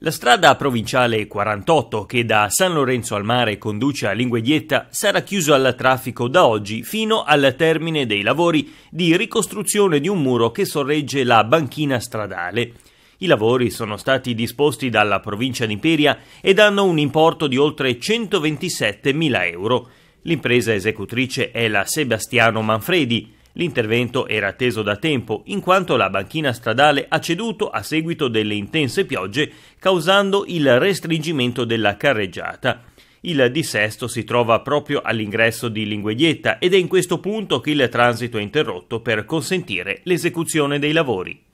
La strada provinciale 48 che da San Lorenzo al mare conduce a Linguedietta sarà chiusa al traffico da oggi fino al termine dei lavori di ricostruzione di un muro che sorregge la banchina stradale. I lavori sono stati disposti dalla provincia di Imperia ed hanno un importo di oltre 127.000 euro. L'impresa esecutrice è la Sebastiano Manfredi, L'intervento era atteso da tempo, in quanto la banchina stradale ha ceduto a seguito delle intense piogge, causando il restringimento della carreggiata. Il dissesto si trova proprio all'ingresso di Lingueglietta ed è in questo punto che il transito è interrotto per consentire l'esecuzione dei lavori.